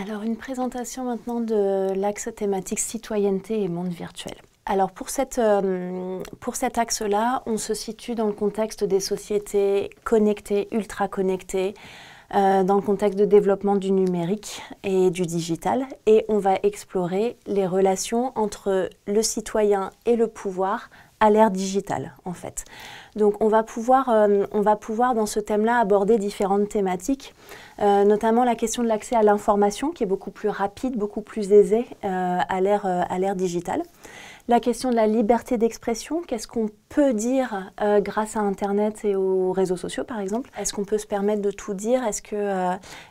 Alors une présentation maintenant de l'axe thématique citoyenneté et monde virtuel. Alors pour, euh, pour cet axe-là, on se situe dans le contexte des sociétés connectées, ultra connectées, euh, dans le contexte de développement du numérique et du digital. Et on va explorer les relations entre le citoyen et le pouvoir à l'ère digitale en fait. Donc on va pouvoir, euh, on va pouvoir dans ce thème-là aborder différentes thématiques, euh, notamment la question de l'accès à l'information qui est beaucoup plus rapide, beaucoup plus aisée euh, à l'ère digitale. La question de la liberté d'expression, qu'est-ce qu'on peut dire grâce à Internet et aux réseaux sociaux par exemple Est-ce qu'on peut se permettre de tout dire Est-ce que,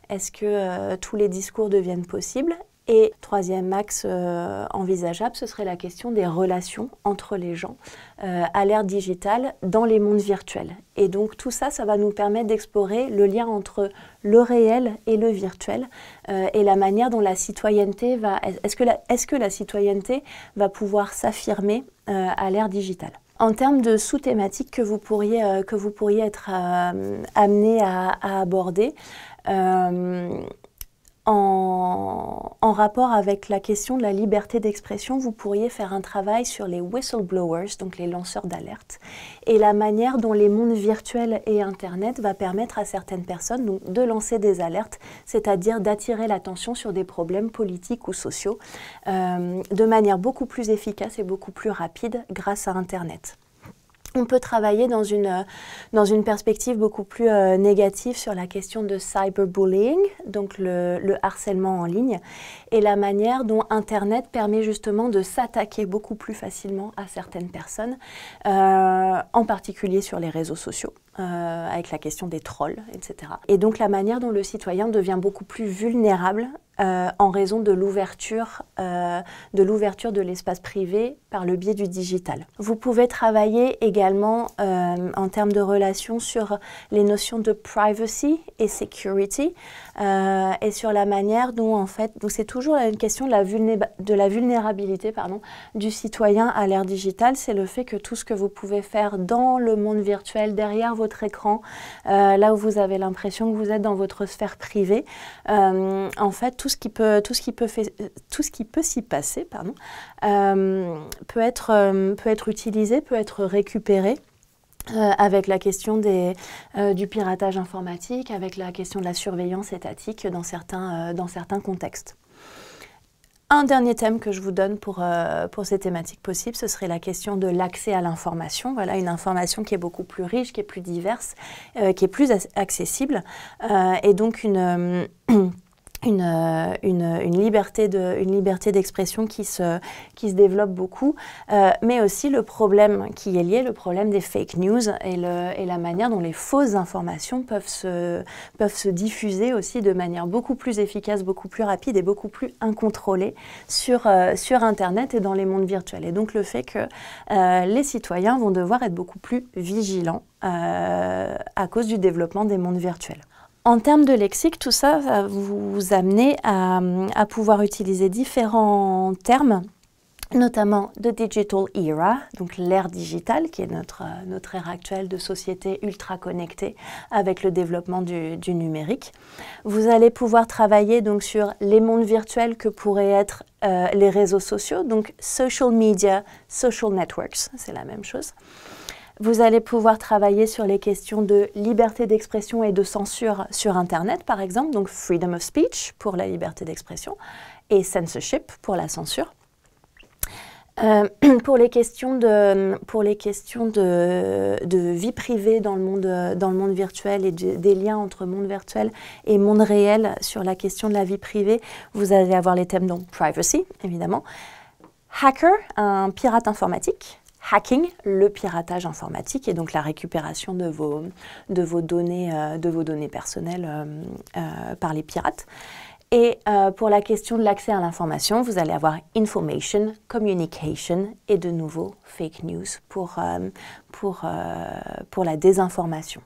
est -ce que tous les discours deviennent possibles et troisième axe euh, envisageable, ce serait la question des relations entre les gens euh, à l'ère digitale dans les mondes virtuels. Et donc tout ça, ça va nous permettre d'explorer le lien entre le réel et le virtuel euh, et la manière dont la citoyenneté va... Est-ce que, la, que la citoyenneté va pouvoir s'affirmer à l'ère digitale en termes de sous-thématiques que vous pourriez, que vous pourriez être amené à, aborder, en, rapport avec la question de la liberté d'expression, vous pourriez faire un travail sur les whistleblowers, donc les lanceurs d'alerte, et la manière dont les mondes virtuels et Internet va permettre à certaines personnes de lancer des alertes, c'est-à-dire d'attirer l'attention sur des problèmes politiques ou sociaux euh, de manière beaucoup plus efficace et beaucoup plus rapide grâce à Internet on peut travailler dans une, euh, dans une perspective beaucoup plus euh, négative sur la question de cyberbullying, donc le, harcèlement en ligne, et la manière dont Internet permet justement de s'attaquer beaucoup plus facilement à certaines personnes, euh, en particulier sur les réseaux sociaux. Euh, avec la question des trolls, etc. Et donc la manière dont le citoyen devient beaucoup plus vulnérable euh, en raison de l'ouverture euh, de l'ouverture de l'espace privé par le biais du digital. Vous pouvez travailler également en termes de relations sur les notions de privacy et security et sur la manière dont en fait donc c'est toujours une question de la, de la vulnérabilité pardon du citoyen à l'ère digitale. C'est le fait que tout ce que vous pouvez faire dans le monde virtuel derrière vos votre écran, euh, là où vous avez l'impression que vous êtes dans votre sphère privée, euh, en fait, tout ce qui peut, tout ce qui peut, tout ce qui peut s'y passer, euh, peut être, peut être utilisé, peut être récupéré. avec la question des, du piratage informatique, avec la question de la surveillance étatique dans certains, dans certains contextes. Un dernier thème que je vous donne pour, euh, pour ces thématiques possibles, ce serait la question de l'accès à l'information. Voilà, une information qui est beaucoup plus riche, qui est plus diverse, euh, qui est plus accessible. Euh, et donc, une. une, euh, une, liberté d'expression qui se, développe beaucoup, euh, mais aussi le problème qui est lié, le problème des fake news et, la manière dont les fausses informations peuvent se, diffuser aussi de manière beaucoup plus efficace, beaucoup plus rapide et beaucoup plus incontrôlée sur, euh, Internet et dans les mondes virtuels. Et donc le fait que les citoyens vont devoir être beaucoup plus vigilants à cause du développement des mondes virtuels. En termes de lexique, tout ça va vous amener à, pouvoir utiliser différents termes notamment de Digital Era, donc l'ère digitale, qui est notre, notre ère actuelle de société ultra connectée avec le développement du, numérique. Vous allez pouvoir travailler donc sur les mondes virtuels que pourraient être euh, les réseaux sociaux, donc social media, social networks, c'est la même chose. Vous allez pouvoir travailler sur les questions de liberté d'expression et de censure sur Internet, par exemple, donc freedom of speech pour la liberté d'expression et censorship pour la censure. Euh, pour les questions de, pour les questions de, de, vie privée dans le monde, dans le monde virtuel et des liens entre monde virtuel et monde réel sur la question de la vie privée, vous allez avoir les thèmes donc privacy, évidemment, hacker, un pirate informatique, hacking, le piratage informatique et donc la récupération de vos, euh, données, personnelles euh, euh, par les pirates. Et pour la question de l'accès à l'information, vous allez avoir information, communication et de nouveau fake news pour la désinformation.